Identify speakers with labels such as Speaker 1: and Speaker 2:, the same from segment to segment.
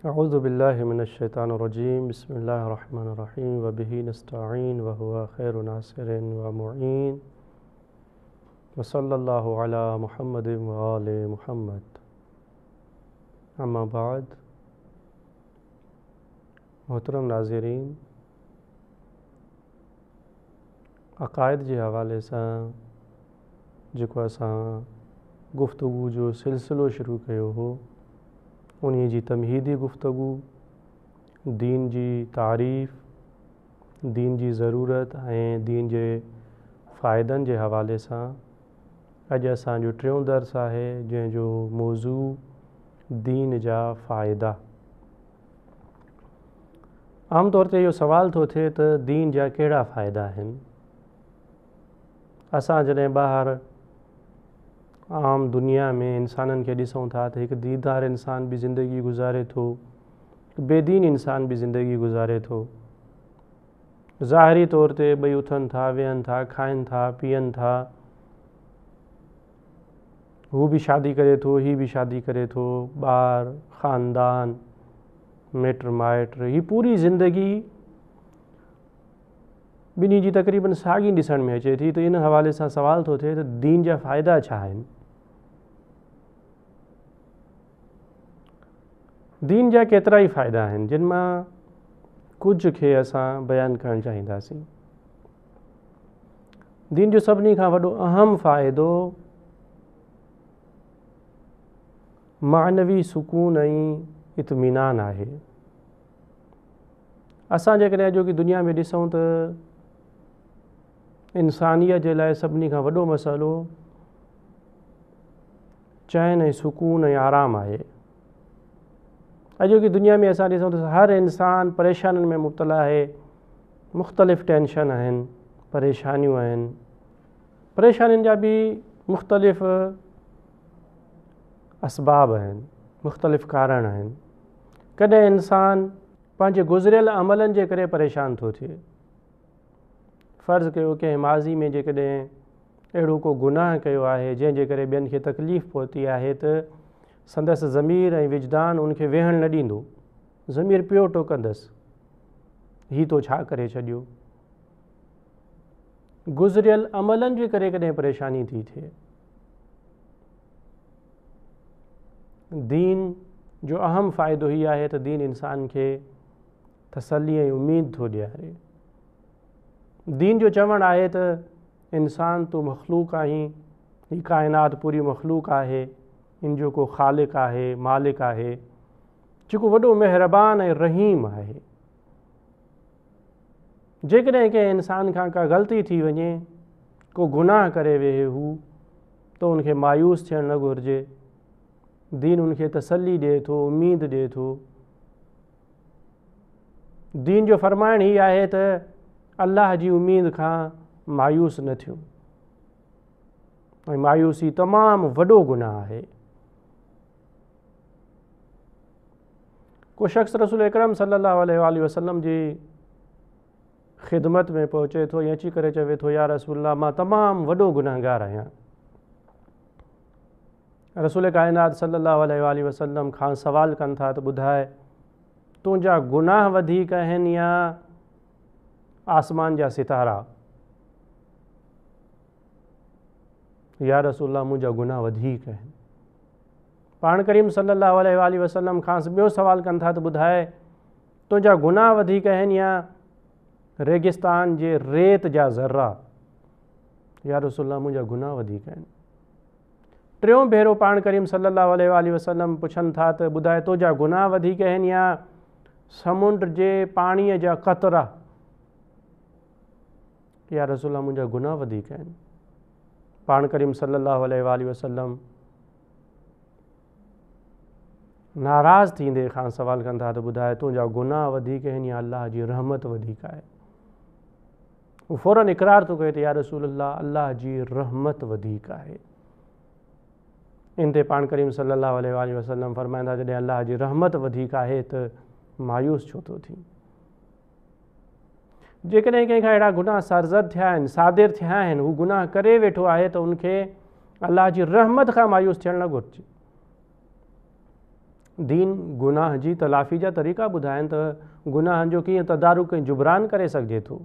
Speaker 1: अज़बिल्लिमिनशैतरजीम बसमीम वबी नस्तिन वहुआ खैर नासरन वमीन वसल्ला महमद वाल महमद अम्माबाद मोहतरम नाजरीन अक़ायद के हवाले से जो असा गुफ्तगु जो सिलसिलो शुरू किया हो उन्हीअ जी तमहीदी गुफ़्तगु दीन जी तारीफ़ दीन जी ज़रूरत ऐं दीन जे फ़ाइदनि जे हवाले सां अॼु असांजो टियों दर्स आहे जंहिंजो मौज़ू दीन जा फ़ाइदा आम तौर ते इहो सुवाल थो थिए त दीन जा कहिड़ा फ़ाइदा आहिनि असां जॾहिं ॿाहिरि आम दुनिया में इंसान के ॾिसूं था तो एक दीदार इंसान भी ज़िंदगी गुज़ारे तो बेदीन इंसान भी ज़िंदगी गुज़ारे तो ज़ाहरी तौर ते ॿई उथन था वेहन था खाइनि था पियन था वो भी शादी करे तो ही भी शादी करे तो बार ख़ानदान मिट माइट हीअ पूरी ज़िंदगी बिन्हीं जी तक़रीबन सागी दिसण में अचे थी तो इन हवाले से सवाल तो थे तो दीन जहा फ़ायदा छा दीन जा केतिरा ई फ़ाइदा आहिनि जिन मां कुझु खे असां बयानु करणु चाहींदासीं दीन जो सभिनी खां वॾो अहम फ़ाइदो मानवी सुकून ऐं इतमिनानु आहे असां जेकॾहिं अॼु दुनिया में ॾिसूं त इंसानियत जे लाइ सभिनी खां वॾो मसालो चैन ऐं सुकून ऐं आरामु आहे अॼु की दुनिया में असां ॾिसूं त हर इंसानु परेशानियुनि में मुबतला आहे मुख़्तलिफ़ टेंशन आहिनि परेशानियूं आहिनि परेशानियुनि जा बि मुख़्तलिफ़ असबाब आहिनि मुख़्तलिफ़ कारण आहिनि कॾहिं इंसानु पंहिंजे गुज़रियल अमलनि जे करे परेशान थो थिए फ़र्ज़ु कयो कंहिं माज़ी में जेकॾहिं अहिड़ो को गुनाह कयो आहे जंहिंजे करे ॿियनि खे तकलीफ़ पहुती आहे त संदस ज़मीर ऐं विजदान उनके वेहण न ॾींदो ज़मीर पियो कदस हीउ तो कर गुज़रियल अमलन के करे कॾहिं परेशानी थी थे दीन जो अहम फ़ाइदो ई आहे त दीन इंसान खे तसली उम्मीद तो दियारे दीन जो चवण आहे त इंसान तूं तो मखलूक आही हीअ काइनात पूरी मखलूक है इन जो को ख़ालिकु आहे मालिक आहे जेको वॾो महिरबानी ऐं रहीम आहे जेकॾहिं कंहिं इंसान खां का ग़लती थी वञे को गुनाह करे वेहे हू त हुनखे मायूस थियणु न घुरिजे दीन उनखे तसल्ली ॾिए थो उमेदु ॾिए थो दीन जो फ़रमाइण हीअ आहे त अल्लाह जी उमेद खां मायूस न थियूं ऐं मायूसी तमामु वॾो गुनाह आहे को शख़्स रसोल अकरम सलाह वसलम जी ख़िदमत में पहुचे थो या अची करे चवे थो यार रसुला मां तमामु वॾो गुनाहगार आहियां रसूल काइनात सलाह वसलम खां सुवाल कनि था त ॿुधाए तुंहिंजा गुनाह वधीक आहिनि या आसमान जा सितारा या रसुला मुंहिंजा गुनाह वधीक आहिनि पाण करीम सलाह वसलम ख़ासि ॿियो सुवालु कनि था त ॿुधाए तुंहिंजा गुनाह वधीक आहिनि या रेगिस्तान जे रेत जा ज़र्रा यार रसुला मुंहिंजा गुनाह वधीक आहिनि टियों भेरो पाण करीम सलाह वसलम पुछनि था त ॿुधाए तुंहिंजा गुनाह वधीक आहिनि या समुंड जे पाणीअ जा क़तरा यार रसुला मुंहिंजा गुनाह वधीक आहिनि पाण करीम सलाह वल वसलम नाराज़ थींदे खां सुवालु कनि था त ॿुधाए तुंहिंजा गुनाह वधीक आहिनि या अलाह जी रहमत वधीक आहे हू फौरन इक़रार थो करे त या रसूल अलाह अलाह जी रहमत वधीक आहे इन ते पाण करीम सलाहु वसलम फरमाईंदा जॾहिं अलाह जी रहमत वधीक आहे त मायूस छो थो थिए जेकॾहिं कंहिंखां अहिड़ा गुनाह सरज़द थिया आहिनि सादिर थिया आहिनि हू गुनाह करे वेठो आहे त उनखे अलाह जी रहमत खां मायूस थियणु न घुरिजे दीन गुनाह जी तलाफ़ी जा तरीक़ा ॿुधाइनि त गुनाह जो कि तदारुक जुबरान करे सघिजे तो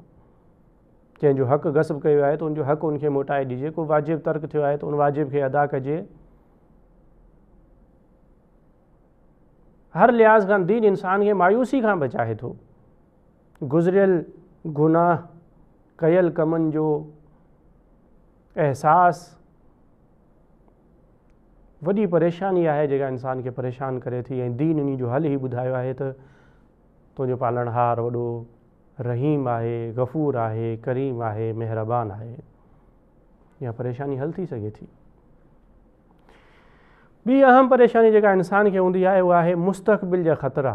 Speaker 1: जो हक़ गसब कयो है तो उनको हक़ उनखे मोटाए ॾिजे को वाजिब तर्क थियो है तो उन वाजिब के अदा कजे हर लिहाज़ का दीन इंसान के मायूसी का बचाए तो गुज़रियल गुनाह कयल कमन जो एहसास वॾी परेशानी आहे जेका इंसान खे परेशान करे थी ऐं दीन उन्हनि जो हल ई ॿुधायो आहे त तुंहिंजो पालण हार वॾो रहीम आहे ग़फूर आहे करीम आहे महिरबान आहे इहा परेशानी हल थी सघे थी ॿी अहम परेशानी जेका इंसान खे हूंदी आहे उहा आहे मुस्तक़बिल जा ख़तरा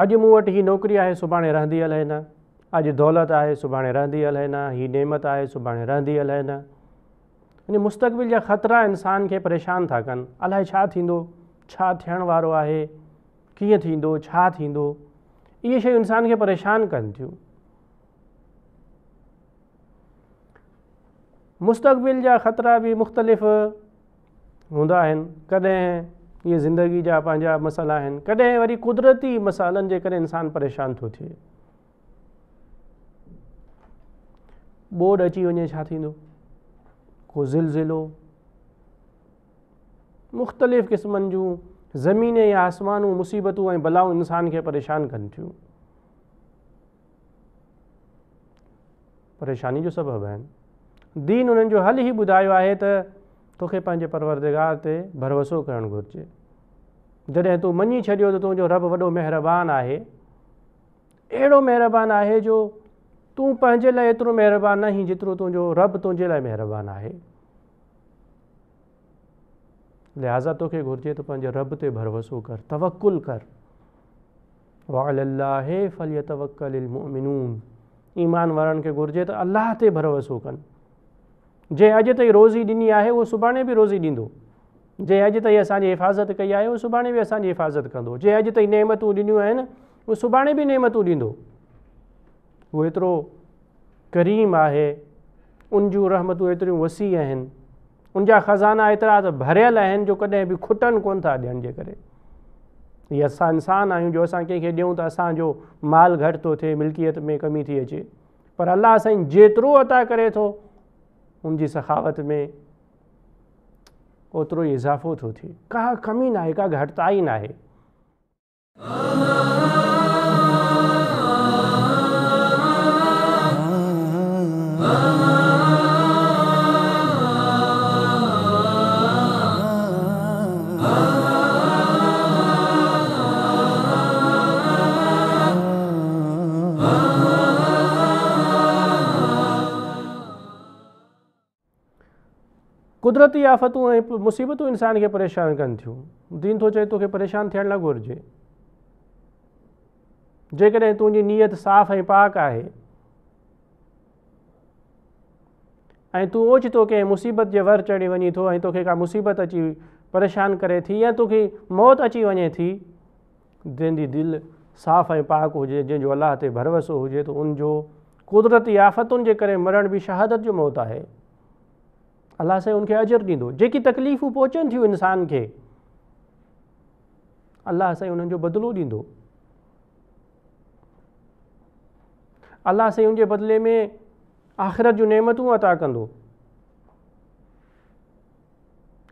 Speaker 1: अॼु मूं वटि हीअ नौकिरी आहे सुभाणे रहंदी अलाए न अॼु दौलत आहे सुभाणे रहंदी अलाए न हीअ नेमत आहे सुभाणे रहंदी अलाए न मुस्तक़बिल जा ख़तिरा इंसान खे परेशान था कनि अलाए छा थींदो छा थियण वारो आहे कीअं थींदो छा थींदो इहे शयूं इंसान खे परेशान कनि थियूं मुस्तक़बिल जा ख़तरा बि मुख़्तलिफ़ हूंदा आहिनि कॾहिं इहे ज़िंदगी जा पंहिंजा मसाला आहिनि कॾहिं वरी कुदरती मसालनि जे करे इंसानु परेशान थो थिए बोड अची वञे छा थींदो को ज़िलज़िलो मुख़्तलिफ़ क़िस्मनि जूं ज़मीन या आसमानूं मुसीबतूं ऐं बलाऊं इंसान खे परेशान कनि थियूं परेशानी जो सबबु आहिनि दीन उन्हनि जो हल ई ॿुधायो आहे त तोखे पंहिंजे परवरदिगार ते भरोसो करणु घुरिजे जॾहिं तूं मञी छॾियो त तुंहिंजो रब वॾो महिरबानी आहे अहिड़ो महिरबानी आहे जो तूं पंहिंजे लाइ एतिरो महिरबानी जेतिरो तुंहिंजो रब तुंहिंजे लाइ महिरबानी आहे लिहाज़ा तोखे घुर्जे त पंहिंजे रब ते भरवसो कर तवकुलु करण खे घुर्जे त अलाह ते भरवसो कनि जंहिं अॼु ताईं रोज़ी ॾिनी आहे उहो सुभाणे बि रोज़ी ॾींदो जे अॼु ताईं असांजी हिफ़ाज़त कई आहे उहो सुभाणे बि असांजी हिफ़ाज़त कंदो जे अॼु ताईं नेमतूं ॾिनियूं आहिनि उहो सुभाणे बि नेमतूं ॾींदो एतिरो करीम आहे उन जूं रहमतूं एतिरियूं वसी आहिनि उनजा ख़ज़ाना एतिरा त भरियल आहिनि जो कॾहिं बि खुटनि कोन था ॾियण जे करे हीअ असां इंसान आहियूं जो असां कंहिंखे ॾियूं त असांजो मालु घटि थो थिए मिल्कियत में कमी थी अचे पर अलाह साईं जेतिरो अता करे थो उन सखावत में ओतिरो ई इज़ाफ़ो थो थिए का कमी नाहे का घटिताई न आहे कुदरती आफ़तूं ऐं मुसीबतूं इंसान खे परेशान कनि थियूं दीन थो चए तोखे परेशानु थियणु न घुर्जे जेकॾहिं तुंहिंजी नीयत साफ़ु ऐं पाक आहे ऐं तूं ओचितो कंहिं मुसीबत जे वर चढ़ी वञे थो ऐं तोखे का मुसीबत अची परेशान करे थी या तोखे मौति अची वञे थी जंहिंजी दिलि साफ़ु ऐं पाक हुजे जंहिंजो अलाह ते भरवसो हुजे त उनजो क़ुदिरती आफ़तुनि जे करे मरणु बि शहादत जो मौतु आहे अल्लाह साईं हुनखे अजर ॾींदो जेकी तकलीफ़ूं पहुचनि थियूं इंसान खे अल्लाह साईं हुननि जो बदिलो ॾींदो अलाह साईं उनजे बदिले में आख़िरत जूं नेमतूं अदा कंदो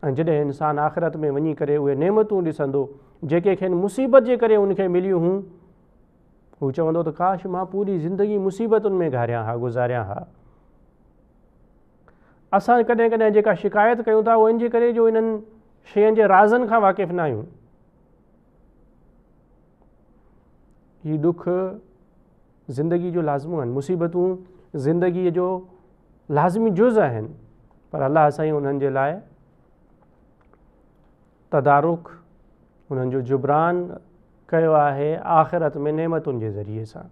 Speaker 1: ऐं जॾहिं इंसानु आख़िरत में वञी करे उहे नेमतूं ॾिसंदो जेके खे मुसीबत जे करे उनखे मिलियूं हूं चवंदो त काश मां पूरी ज़िंदगी मुसीबतुनि में घारिया हा गुज़ारिया हा असां कॾहिं कॾहिं जेका शिकायत कयूं था उनजे करे जो इन्हनि शयुनि जे राज़नि खां वाक़िफ़ु न आहियूं हीउ दुख ज़िंदगी जो लाज़मूं आहिनि मुसीबतूं ज़िंदगीअ जो लाज़मी जुज़ आहिनि पर अलाह साईं हुननि जे लाइ तदारुख हुननि जो जुबरान कयो आहे आख़िरति में नेमतुनि जे ज़रिए सां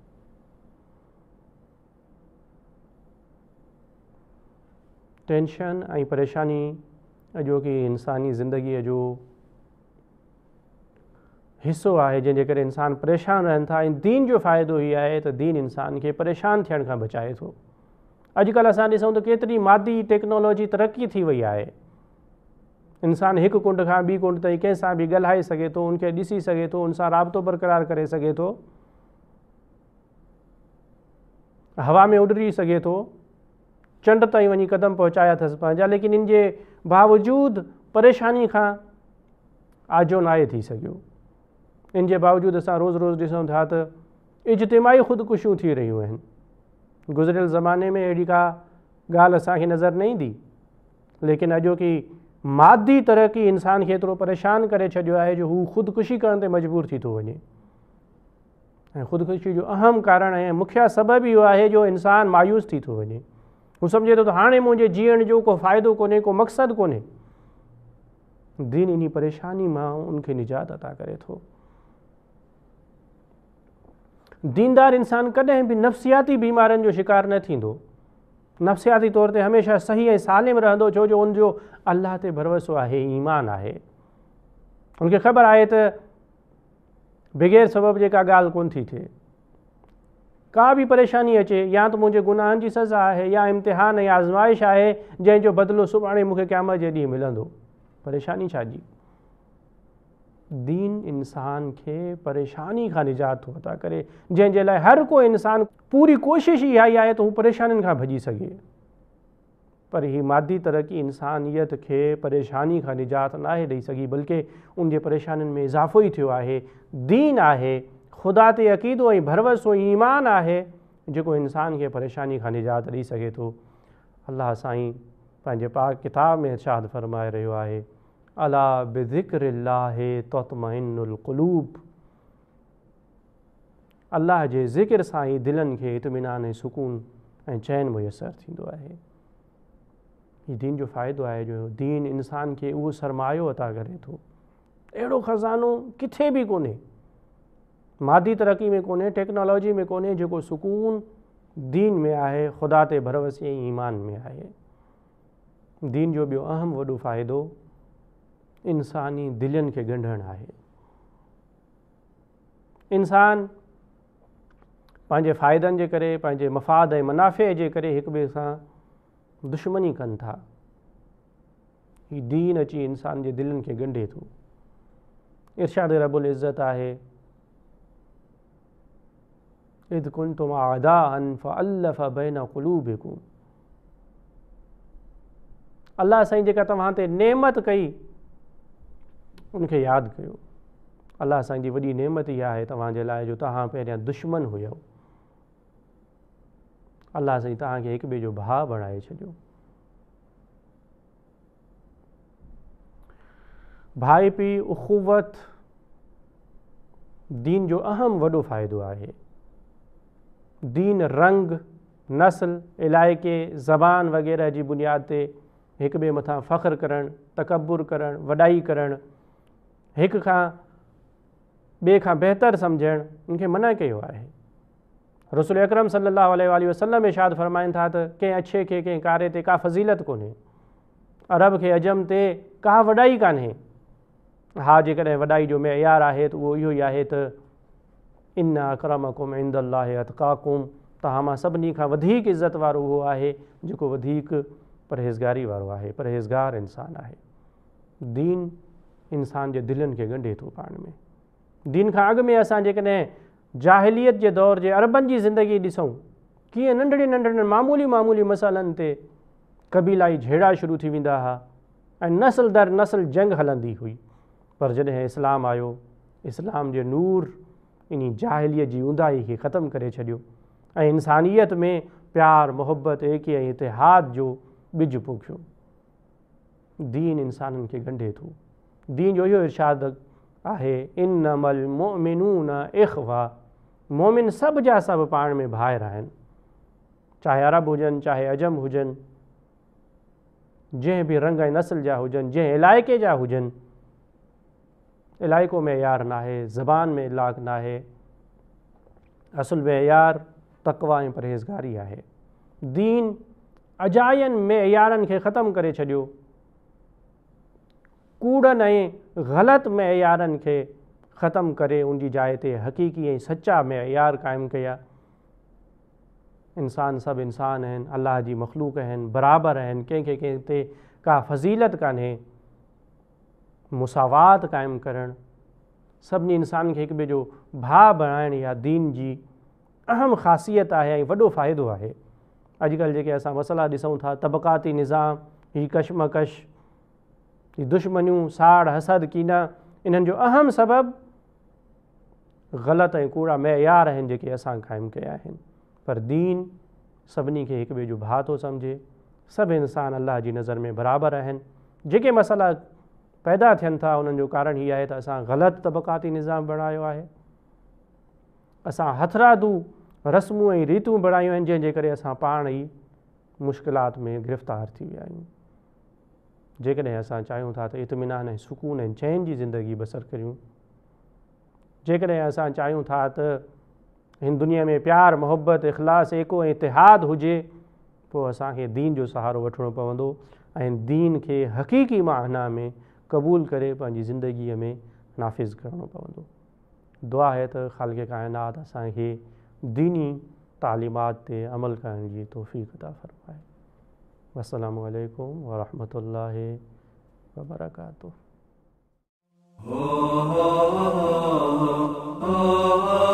Speaker 1: टेंशन आई परेशानी कि इंसानी जिंदगी जो हिस्सो है जैसे कर इंसान परेशान रहन था दीन जो फ़ायद ही है तो दीन इंसान के परेशान थियण बचाए तो अजक असूँ तो केतरी मादी टेक्नोलॉजी तरक्की थी है इंसान एक कुंड का बी कुंड ताईं भी बि ॻाल्हाए तो थो उनखे ॾिसी सघे थो उन सां बरक़रार करे सके तो हवा में उडरी सके तो चंड ताईं वञी कदम पहुचाया अथसि पंहिंजा लेकिन इन जे बावजूद परेशानी खां आजोनाहे थी सघियो इन जे बावजूदु असां रोज़ रोज़ ॾिसूं था त इजतिमाही ख़ुदिकुशियूं थी रहियूं आहिनि गुज़िरियल ज़माने में अहिड़ी का ॻाल्हि असांखे नज़र न ईंदी लेकिन अॼो की मादी तरकी इंसान खे एतिरो परेशानु करे छॾियो आहे जो हू ख़ुदकुशी करण ते मजबूर थी थो वञे ऐं ख़ुदिकुशी जो अहम कारण ऐं मुख्य सबबु इहो आहे जो इंसानु मायूस थी थो वञे हू समझे तो हाँ मुझे जीवन जो को फायदो को को मकसद को दीन इन परेशानी में उनके निजात अदा करे तो दीनदार इंसान कदें भी नफ़्सियाती बीमार जो शिकार न थींदो नफ़्सियाती तौर ते हमेशा सही ऐं सालिम रह छो जो उनजो अल्लाह ते भरोसो है ईमान है उनके ख़बर आए तो बग़ैर सबब जी ॻाल्हि को थी का बि परेशानी अचे या त मुंहिंजे गुनाहनि जी सज़ा आहे या इम्तिहान या आज़माइश आहे जंहिंजो बदिलो सुभाणे मूंखे कंहिं महिल जे ॾींहुं मिलंदो परेशानी छा जी दीन इंसान खे परेशानी खां निजात थो पता करे जंहिंजे लाइ हर कोई इंसानु पूरी कोशिशि इहा ई आहे त हू परेशानियुनि खां भॼी सघे पर ही मादी तरक़ी इंसानियत खे परेशानी खां निजात नाहे ॾेई सघी बल्कि उनजे परेशानियुनि में इज़ाफ़ो ई थियो आहे दीन आहे ख़ुदा ते अक़ीदो ऐं भरवसो ईमान आहे जेको इंसान खे परेशानी खां निजात ॾेई सघे थो अलाह साईं पंहिंजे पाक किताब में इर्शाद फ़रमाए रहियो आहे अला लाहे अलाहूब अलाह जे ज़िक्र सां ई दिलनि खे इतमिनान ऐं सुकून ऐं चैन मुयसरु थींदो आहे हीउ दीन जो फ़ाइदो आहे जो दीन इंसान खे उहो सरमायो अता करे थो अहिड़ो ख़ज़ानो किथे बि कोन्हे मादी तरक़ी में कोन्हे टेक्नोलॉजी में कोन्हे जेको सुकून दीन में आहे ख़ुदा ते भरोसे ऐं ईमान में आहे दीन जो ॿियो अहम वॾो फ़ाइदो इंसानी दिलनि खे ॻंढणु आहे इंसान पंहिंजे फ़ाइदनि जे करे पंहिंजे मफ़ाद ऐं मुनाफ़े जे करे हिक ॿिए सां दुश्मनी कनि था हीउ दीन अची इंसान जे दिलनि खे ॻंढे थो इर्षा दॿुल इज़त आहे إِذْ كُنْتُمْ أَعْدَاءً فَأَلَّفَ بَيْنَ قُلُوبِكُمْ اللہ سائیں جے کہتا وہاں تے نعمت کئی ان کے یاد کرے اللہ سائیں جے وڑی نعمت یا ہے توان جلائے جو تاہاں پہلے دشمن ہویا اللہ سائیں تاہاں کے ایک بے جو بہا بڑھائے چھجو بھائی پی اخوت دین جو اہم وڑو فائدو آئے दीन रंग नसल इलाइके ज़बान वग़ैरह जी बुनियाद ते हिक ॿिए मथां फ़ख्रु करणु तकब्बु करणु वॾाई करणु हिक खां ॿिए खां बहितरु सम्झणु उनखे मना कयो आहे रसुल अकरम सलाह वसलम शादु फरमाइनि था त कंहिं अछे खे कंहिं कारे ते का फज़ीलत कोन्हे अरब खे अजम ते का वॾाई कोन्हे हा जेकॾहिं वॾाई जो मयारु आहे त उहो इहो ई आहे त इन आक्रम अकुम इंद अलाह अतकाकुम तव्हां मां सभिनी खां वधीक इज़त वारो उहो आहे जेको वधीक परहेज़गारी वारो आहे परहेज़गार इंसानु आहे दीन इंसान जे दिलनि खे ॻंढे थो पाण में दीन खां अॻु में असां जेकॾहिं जाहिलियत जे दौर जे अरबनि जी ज़िंदगी ॾिसूं कीअं नंढड़े नंढड़नि मामूली मामूली मसालनि ते कबीलाई झेड़ा शुरू थी वेंदा हुआ ऐं नसल दर नसल जंग हलंदी हुई पर जॾहिं इस्लाम आयो इस्लाम जे नूर इन जाहिलीअ जी उंधाई खे ख़तमु करे छॾियो ऐं इंसानियत में प्यारु मोहबत एकी ऐं इतिहाद जो ॿिज पोखियो दीन इंसाननि खे ॻंढे थो दीन जो इहो इरशाद आहे इन न मल मोमिनू न इख़ वा मोमिन सभु जा सभु पाण में भाहिरि आहिनि चाहे अरब हुजनि चाहे अजब हुजनि जंहिं बि रंग ऐं नसल जा हुजनि जंहिं इलाइक़े जा हुजनि इलाकों में यार ना है ज़बान में लाग ना है असल मैार तकवा परहेज़गारी है दीन अजायन में यारनि खे ख़त्मु करे छॾियो कूड़न ऐं ग़लति मयारनि खे ख़त्मु करे उन जी जाइ ते हक़ीक़ी सच्चा सचा मयार क़ाइमु कया इंसान सब इंसान आहिनि अलाह जी मखलूक आहिनि बराबरि आहिनि कंहिंखे कंहिं का फज़ीलत कान्हे मुसावात क़ाइमु करणु सभिनी इंसान खे हिक ॿिए जो भाउ बणाइणु या दीन जी अहम ख़ासियत आहे ऐं वॾो फ़ाइदो आहे अॼुकल्ह जेके असां मसाला ॾिसूं था तबिकाती निज़ाम ही कशमकश हीअ दुश्मनियूं साड़ु حسد कीना इन्हनि जो अहम सबब ग़लति ऐं कूड़ा मयार आहिनि जेके असां क़ाइमु कया आहिनि पर दीन सभिनी खे हिक ॿिए जो भाउ थो सम्झे सभु इंसान अलाह जी नज़र में बराबरि आहिनि जेके मसाला पैदा थियनि था उन्हनि जो कारण हीअ आहे त असां ग़लति तबक़ाती निज़ाम बणायो आहे असां हथरादू रस्मूं ऐं रीतियूं बणायूं आहिनि जंहिंजे करे असां पाण ई मुश्किलात में गिरफ़्तार थी विया आहियूं जेकॾहिं असां चाहियूं था त इतमिनान ऐं सुकून ऐं चैन जी ज़िंदगी बसर करियूं जेकॾहिं असां चाहियूं था त हिन दुनिया में प्यारु मोहबत इख़लास एको ऐं इतिहाद हुजे पोइ असांखे दीन जो सहारो वठिणो पवंदो ऐं दीन खे हक़ीक़ी माना में क़बूल करे पंहिंजी ज़िंदगीअ में नाफ़िज़ करिणो पवंदो दुआ आहे त ख़ालके काइनात असांखे दीनी तालीमात ते अमल करण जी तोहफ़ी गुदा आहे वहमत अलो